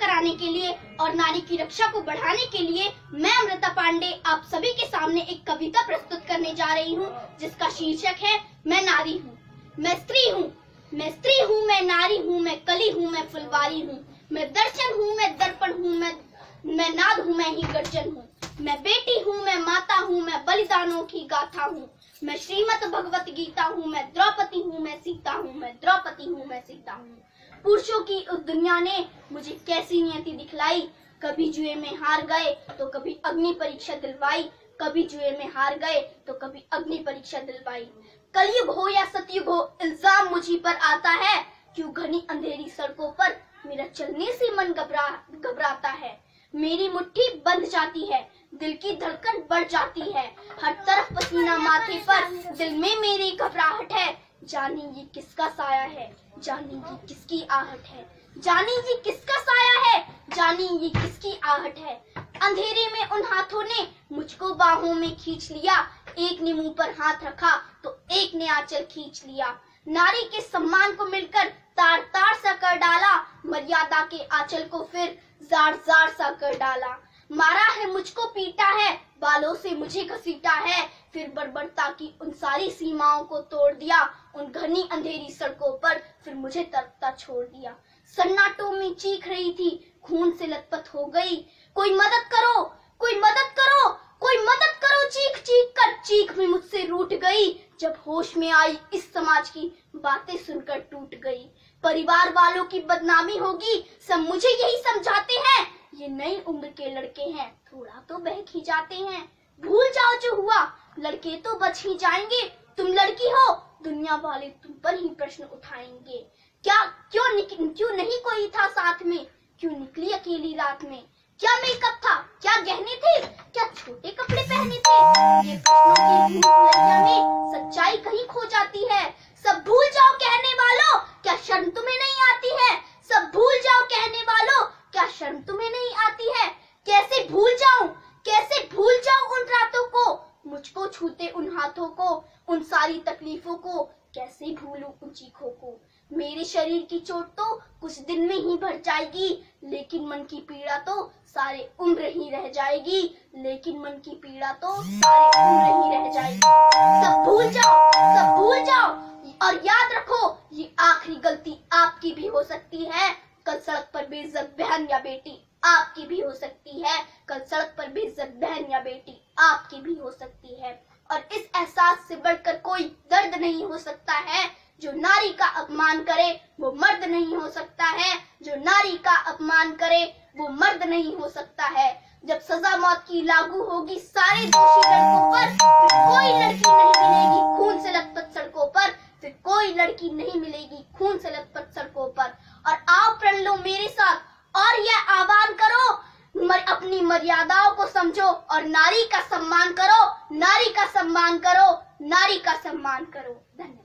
कराने के लिए और नारी की रक्षा को बढ़ाने के लिए मैं अमृता पांडे आप सभी के सामने एक कविता प्रस्तुत करने जा रही हूँ जिसका शीर्षक है मैं नारी हूँ मैं स्त्री हूँ मैं स्त्री हूँ मैं नारी हूँ मैं कली हूँ मैं फुलवारी हूँ मैं दर्शन हूँ मैं दर्पण हूँ मैं मैं नाद हूँ मैं ही गर्जन हूँ मैं बेटी हूँ मैं माता हूँ मैं बलिदानों की गाथा हूँ मैं श्रीमद भगवत गीता हूँ मैं द्रौपदी हूँ मैं सीता हूँ मैं द्रौपदी हूँ मैं सीता हूँ पुरुषों की उस दुनिया ने मुझे कैसी नियति दिखलाई कभी जुए में हार गए तो कभी अग्नि परीक्षा दिलवाई कभी जुए में हार गए तो कभी अग्नि परीक्षा दिलवाई कलयुग हो या सतयुग हो इल्जाम मुझी पर आता है क्यों घनी अंधेरी सड़कों पर मेरा चलने से मन घबरा घबराता है मेरी मुट्ठी बंध जाती है दिल की धड़कन बढ़ जाती है हर तरफ पसीना माथे पर दिल में मेरी घबराहट है जाने ये किसका साया है जाने ये किसकी आहट है जाने ये किसका साया है जाने ये किसकी आहट है अंधेरे में उन हाथों ने मुझको बाहों में खींच लिया एक ने मुंह पर हाथ रखा तो एक ने आंचल खींच लिया नारी के सम्मान को मिलकर तार तार सा कर डाला मर्यादा के आंचल को फिर जार जार सा कर डाला मारा है मुझको पीटा है बालों से मुझे घसीटा है फिर बर्बरता की उन सारी सीमाओं को तोड़ दिया उन घनी अंधेरी सड़कों पर फिर मुझे तरता छोड़ दिया सन्नाटों में चीख रही थी खून से लथपथ हो गई कोई मदद करो कोई मदद करो कोई मदद करो चीख चीख कर चीख भी मुझसे रूट गई जब होश में आई इस समाज की बातें सुनकर टूट गई परिवार वालों की बदनामी होगी सब मुझे यही समझाते हैं ये नई उम्र के लड़के हैं थोड़ा तो बहक ही जाते हैं भूल जाओ जो हुआ लड़के तो बच ही जाएंगे तुम लड़की हो दुनिया वाले तुम पर ही प्रश्न उठाएंगे क्या क्यों क्यों नहीं कोई था साथ में क्यों निकली अकेली रात में क्या मेकअप था शर्म तुम्हें नहीं आती है कैसे भूल जाऊं कैसे भूल जाऊं उन रातों को मुझको छूते उन हाथों को उन सारी तकलीफों को कैसे भूलूं उन चीखों को मेरे शरीर की चोट तो कुछ दिन में ही भर जाएगी लेकिन मन की पीड़ा तो सारे उम्र ही रह जाएगी लेकिन मन की पीड़ा तो सारे उम्र ही रह जाएगी सब भूल जाओ सब भूल जाओ और याद रखो ये आखिरी गलती आपकी भी हो सकती है कल सड़क पर भी इज्जत बहन या बेटी आपकी भी हो सकती है कल सड़क पर भी इज्जत बहन या बेटी आपकी भी हो सकती है और इस एहसास से बढ़कर कोई दर्द नहीं हो सकता है जो नारी का अपमान करे वो मर्द नहीं हो सकता है जो नारी का अपमान करे वो मर्द नहीं हो सकता है जब सजा मौत की लागू होगी सारे दोषी लड़कों पर फिर कोई लड़की नहीं मिलेगी खून से लथपथ सड़कों पर फिर कोई लड़की नहीं मिलेगी खून से लथपथ सड़कों पर लो मेरे साथ और यह आह्वान करो मर, अपनी मर्यादाओं को समझो और नारी का सम्मान करो नारी का सम्मान करो नारी का सम्मान करो धन्यवाद